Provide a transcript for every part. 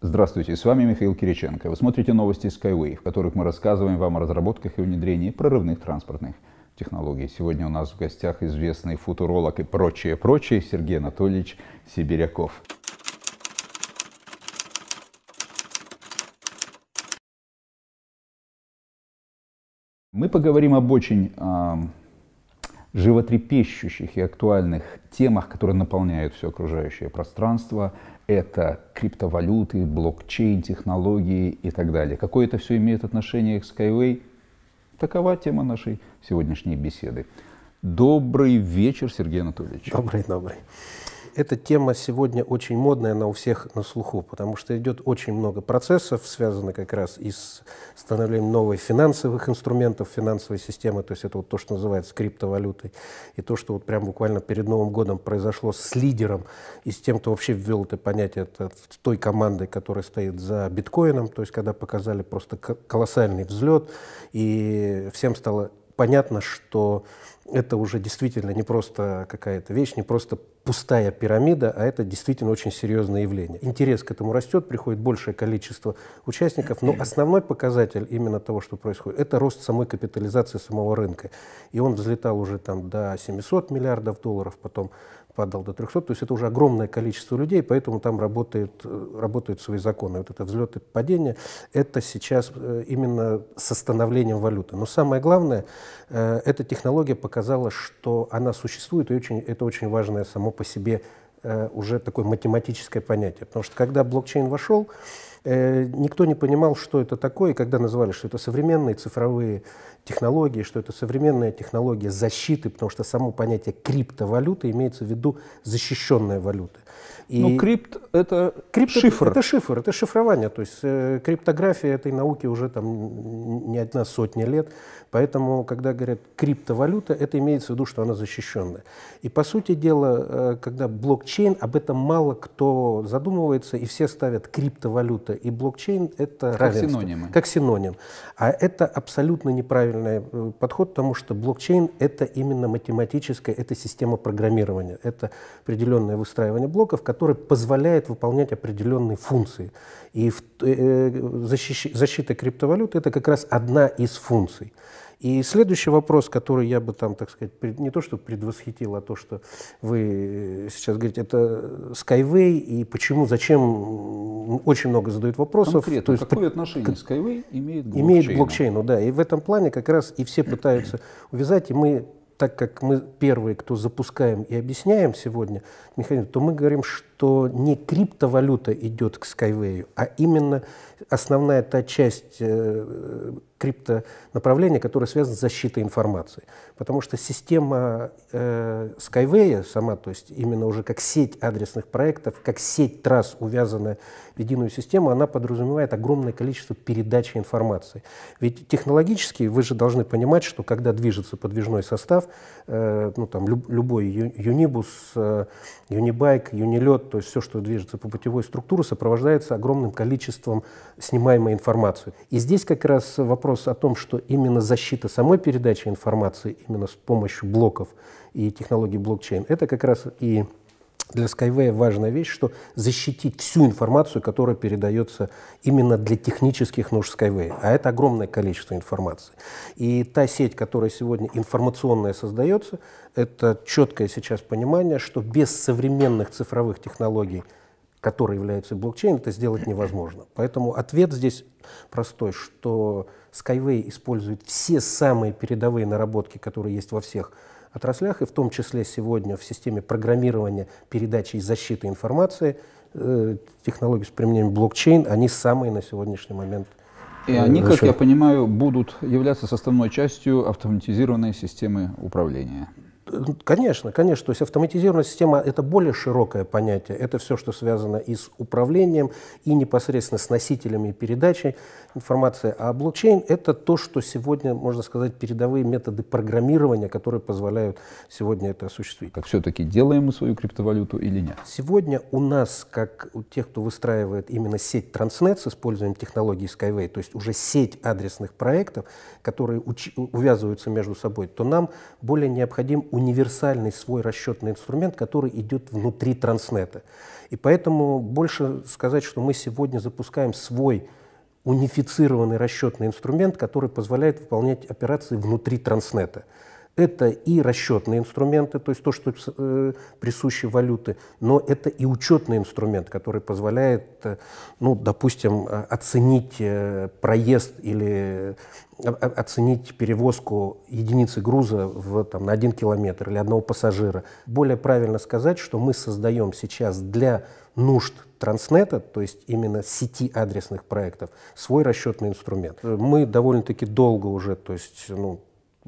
Здравствуйте, с вами Михаил Кириченко. Вы смотрите новости Skyway, в которых мы рассказываем вам о разработках и внедрении прорывных транспортных технологий. Сегодня у нас в гостях известный футуролог и прочее-прочее Сергей Анатольевич Сибиряков. Мы поговорим об очень животрепещущих и актуальных темах, которые наполняют все окружающее пространство. Это криптовалюты, блокчейн, технологии и так далее. Какое это все имеет отношение к Skyway? Такова тема нашей сегодняшней беседы. Добрый вечер, Сергей Анатольевич. Добрый, добрый эта тема сегодня очень модная, она у всех на слуху, потому что идет очень много процессов, связанных как раз и с становлением новых финансовых инструментов, финансовой системы, то есть это вот то, что называется криптовалютой, и то, что вот прям буквально перед Новым годом произошло с лидером и с тем, кто вообще ввел это понятие это той командой, которая стоит за биткоином, то есть когда показали просто колоссальный взлет, и всем стало понятно, что это уже действительно не просто какая-то вещь, не просто пустая пирамида, а это действительно очень серьезное явление. Интерес к этому растет, приходит большее количество участников, но основной показатель именно того, что происходит, это рост самой капитализации самого рынка. И он взлетал уже там до 700 миллиардов долларов, потом падал до 300, то есть это уже огромное количество людей, поэтому там работает, э, работают свои законы. Вот это взлет и падение, это сейчас э, именно с остановлением валюты. Но самое главное, э, эта технология показала, что она существует, и очень, это очень важное само по себе уже такое математическое понятие. Потому что когда блокчейн вошел, Э, никто не понимал, что это такое, и когда называли, что это современные цифровые технологии, что это современная технология защиты, потому что само понятие криптовалюты имеется в виду защищенная валюта. Ну, и... Ну, крипт это крипт шифр. Это, это шифр, это шифрование. То есть э, криптография этой науки уже там не одна сотня лет. Поэтому, когда говорят криптовалюта, это имеется в виду, что она защищенная. И по сути дела, э, когда блокчейн, об этом мало кто задумывается, и все ставят криптовалюта и блокчейн это как равенство, синонимы. Как синоним. А это абсолютно неправильный э, подход, потому что блокчейн это именно математическая, это система программирования, это определенное выстраивание блоков истоков, который позволяет выполнять определенные функции. И в, э, э защищ, защита криптовалют это как раз одна из функций. И следующий вопрос, который я бы там, так сказать, пред, не то что предвосхитил, а то, что вы э, сейчас говорите, это Skyway и почему, зачем, очень много задают вопросов. Конкретно, то есть, какое отношение к, Skyway имеет к блокчейну? Имеет к блокчейну, да. И в этом плане как раз и все пытаются увязать, и мы так как мы первые, кто запускаем и объясняем сегодня механизм, то мы говорим, что что не криптовалюта идет к Skyway, а именно основная та часть э, криптонаправления, которая связана с защитой информации. Потому что система э, Skyway сама, то есть именно уже как сеть адресных проектов, как сеть трасс, увязанная в единую систему, она подразумевает огромное количество передачи информации. Ведь технологически вы же должны понимать, что когда движется подвижной состав, э, ну, там, люб, любой юнибус, э, юнибайк, юнилет, то есть все, что движется по путевой структуре, сопровождается огромным количеством снимаемой информации. И здесь как раз вопрос о том, что именно защита самой передачи информации, именно с помощью блоков и технологии блокчейн, это как раз и для Skyway важная вещь, что защитить всю информацию, которая передается именно для технических нужд Skyway. А это огромное количество информации. И та сеть, которая сегодня информационная создается, это четкое сейчас понимание, что без современных цифровых технологий, которые являются блокчейн, это сделать невозможно. Поэтому ответ здесь простой, что Skyway использует все самые передовые наработки, которые есть во всех отраслях, и в том числе сегодня в системе программирования, передачи и защиты информации, э, технологии с применением блокчейн, они самые на сегодняшний момент и э, они, как я понимаю, будут являться составной частью автоматизированной системы управления. Конечно, конечно. То есть автоматизированная система – это более широкое понятие. Это все, что связано и с управлением, и непосредственно с носителями передачи информации. А блокчейн – это то, что сегодня, можно сказать, передовые методы программирования, которые позволяют сегодня это осуществить. Так все-таки делаем мы свою криптовалюту или нет? Сегодня у нас, как у тех, кто выстраивает именно сеть Transnet с использованием технологии Skyway, то есть уже сеть адресных проектов, которые уч- увязываются между собой, то нам более необходим универсальный свой расчетный инструмент, который идет внутри транснета. И поэтому больше сказать, что мы сегодня запускаем свой унифицированный расчетный инструмент, который позволяет выполнять операции внутри транснета это и расчетные инструменты, то есть то, что э, присуще валюты, но это и учетный инструмент, который позволяет, э, ну, допустим, э, оценить э, проезд или оценить перевозку единицы груза в, там, на один километр или одного пассажира. Более правильно сказать, что мы создаем сейчас для нужд транснета, то есть именно сети адресных проектов, свой расчетный инструмент. Мы довольно-таки долго уже, то есть ну,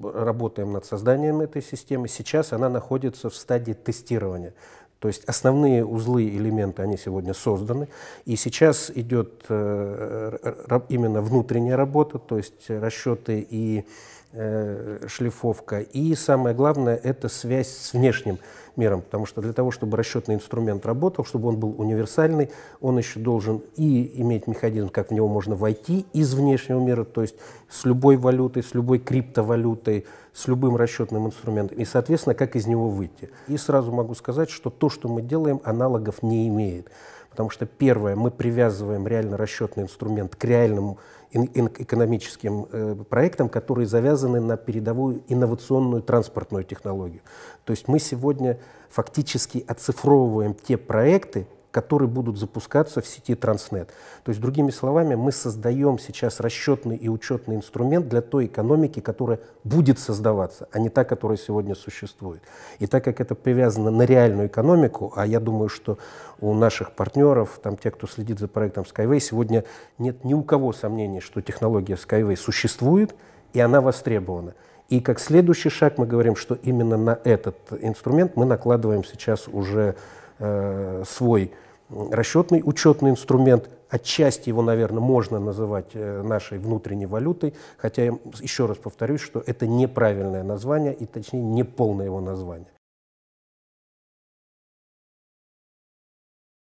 работаем над созданием этой системы. Сейчас она находится в стадии тестирования. То есть основные узлы, элементы, они сегодня созданы. И сейчас идет э, именно внутренняя работа, то есть расчеты и Э, шлифовка. И самое главное – это связь с внешним миром, потому что для того, чтобы расчетный инструмент работал, чтобы он был универсальный, он еще должен и иметь механизм, как в него можно войти из внешнего мира, то есть с любой валютой, с любой криптовалютой, с любым расчетным инструментом, и, соответственно, как из него выйти. И сразу могу сказать, что то, что мы делаем, аналогов не имеет. Потому что первое, мы привязываем реально расчетный инструмент к реальным экономическим э, проектам, которые завязаны на передовую инновационную транспортную технологию. То есть мы сегодня фактически оцифровываем те проекты которые будут запускаться в сети Транснет. То есть, другими словами, мы создаем сейчас расчетный и учетный инструмент для той экономики, которая будет создаваться, а не та, которая сегодня существует. И так как это привязано на реальную экономику, а я думаю, что у наших партнеров, там, те, кто следит за проектом Skyway, сегодня нет ни у кого сомнений, что технология Skyway существует, и она востребована. И как следующий шаг мы говорим, что именно на этот инструмент мы накладываем сейчас уже Э, свой расчетный учетный инструмент. Отчасти его, наверное, можно называть э, нашей внутренней валютой, хотя, еще раз повторюсь, что это неправильное название и, точнее, неполное его название.